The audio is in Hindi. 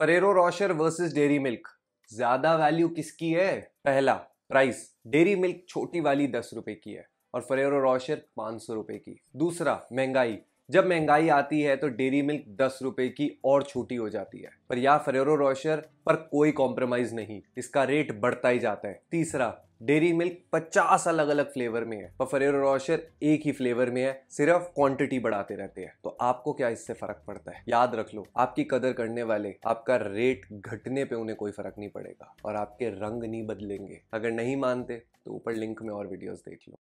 Ferrero Rocher versus dairy milk ज्यादा वैल्यू किसकी है पहला प्राइस डेयरी मिल्क छोटी वाली दस रुपए की है और फरेरो रोशर पाँच सौ रुपए की दूसरा महंगाई जब महंगाई आती है तो डेरी मिल्क दस रुपए की और छोटी हो जाती है पर या फरेरो रोशर पर कोई कॉम्प्रोमाइज नहीं इसका रेट बढ़ता ही जाता है तीसरा डेरी मिल्क 50 अलग अलग फ्लेवर में है पर फरेरो रोशर एक ही फ्लेवर में है सिर्फ क्वांटिटी बढ़ाते रहते हैं तो आपको क्या इससे फर्क पड़ता है याद रख लो आपकी कदर करने वाले आपका रेट घटने पे उन्हें कोई फर्क नहीं पड़ेगा और आपके रंग नहीं बदलेंगे अगर नहीं मानते तो ऊपर लिंक में और वीडियोस देख लो